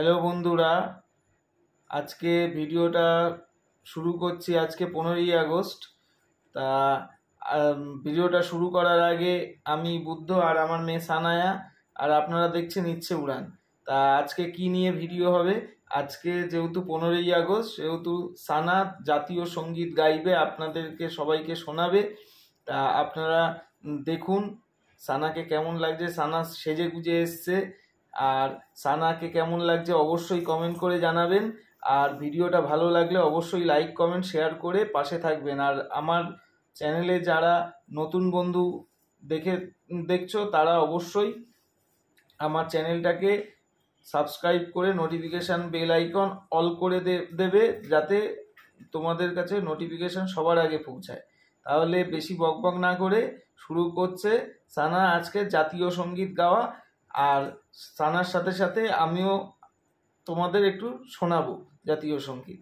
hello বন্ধুরা আজকে ভিডিওটা শুরু করছি আজকে পনেরোই আগস্ট তা ভিডিওটা শুরু করার আগে আমি বুদ্ধ আর আমার মেয়ে সানায়া আর আপনারা দেখছেন ইচ্ছে উড়ান তা আজকে কি নিয়ে ভিডিও হবে আজকে যেহেতু পনেরোই আগস্ট সেহেতু সানা জাতীয় সঙ্গীত গাইবে আপনাদেরকে সবাইকে শোনাবে তা আপনারা দেখুন সানাকে কেমন লাগছে সানা সেজে গুজে এসছে আর সানাকে কেমন লাগছে অবশ্যই কমেন্ট করে জানাবেন আর ভিডিওটা ভালো লাগলে অবশ্যই লাইক কমেন্ট শেয়ার করে পাশে থাকবেন আর আমার চ্যানেলে যারা নতুন বন্ধু দেখে দেখছো তারা অবশ্যই আমার চ্যানেলটাকে সাবস্ক্রাইব করে নোটিফিকেশান বেল আইকন অল করে দেবে যাতে তোমাদের কাছে নোটিফিকেশান সবার আগে পৌঁছায় তাহলে বেশি বকবক না করে শুরু করছে সানা আজকে জাতীয় সঙ্গীত গাওয়া আর সানার সাথে আমিও তোমাদের একটু শোনাবো জাতীয় সঙ্গীত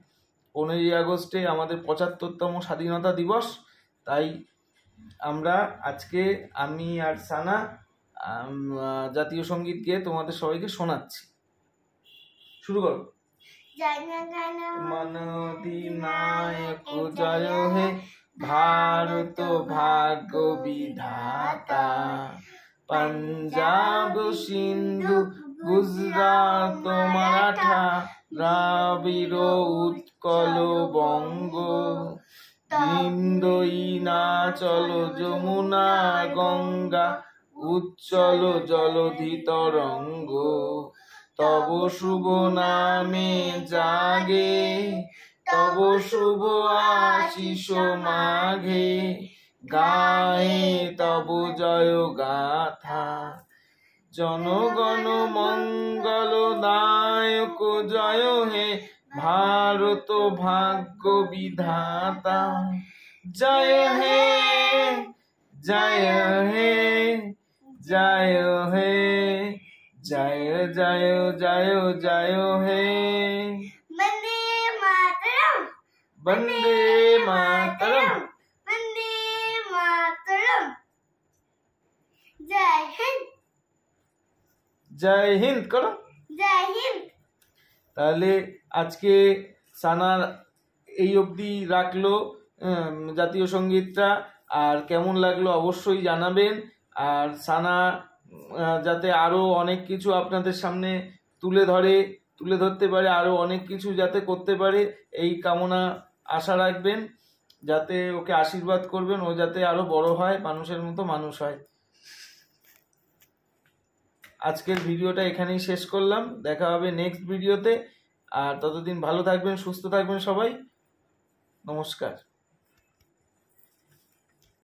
পনেরোই আগস্টে আমাদের পঁচাত্তরতম স্বাধীনতা দিবস তাই আমরা আজকে আমি আর সানা জাতীয় সঙ্গীত গিয়ে তোমাদের সবাইকে শোনাচ্ছি শুরু করো মনোদিনায়ক জয় হে ভারত ভাগ্য বিধাতা পাঞ্জাব সিন্ধু গুজরাট মারাঠা দ্রাবিড় উৎকল বঙ্গ নিন্দইনাচল যমুনা গঙ্গা উচ্চল জলধি তরঙ্গ তব শুভ নামে জাগে তব শুভ আশিস মাঘে गाएं तब जय गाथा जनगण मंगल नायक जय हे भारत भाग्य विधाता जय हे जय हे जय हे जय जय जय जय हे बंदे मातरम वंदे मातरम জয় হিন্দ করো জয় হিন্দ তাহলে আজকে সানার এই অবধি রাখলো জাতীয় সঙ্গীতটা আর কেমন লাগলো অবশ্যই জানাবেন আর সানা যাতে আরও অনেক কিছু আপনাদের সামনে তুলে ধরে তুলে ধরতে পারে আরও অনেক কিছু যাতে করতে পারে এই কামনা আশা রাখবেন যাতে ওকে আশীর্বাদ করবেন ও যাতে আরও বড় হয় মানুষের মতো মানুষ হয় আজকের ভিডিওটা এখানেই শেষ করলাম দেখা হবে নেক্সট ভিডিওতে আর ততদিন ভালো থাকবেন সুস্থ থাকবেন সবাই নমস্কার